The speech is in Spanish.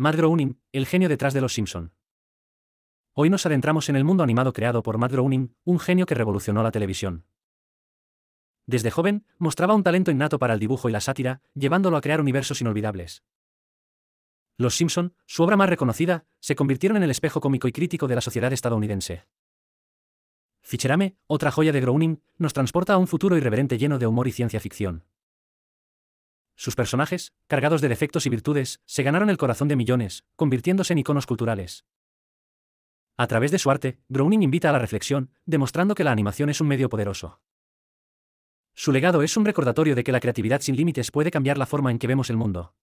Matt Groening, el genio detrás de Los Simpson. Hoy nos adentramos en el mundo animado creado por Matt Groening, un genio que revolucionó la televisión. Desde joven, mostraba un talento innato para el dibujo y la sátira, llevándolo a crear universos inolvidables. Los Simpson, su obra más reconocida, se convirtieron en el espejo cómico y crítico de la sociedad estadounidense. Ficherame, otra joya de Groening, nos transporta a un futuro irreverente lleno de humor y ciencia ficción. Sus personajes, cargados de defectos y virtudes, se ganaron el corazón de millones, convirtiéndose en iconos culturales. A través de su arte, Browning invita a la reflexión, demostrando que la animación es un medio poderoso. Su legado es un recordatorio de que la creatividad sin límites puede cambiar la forma en que vemos el mundo.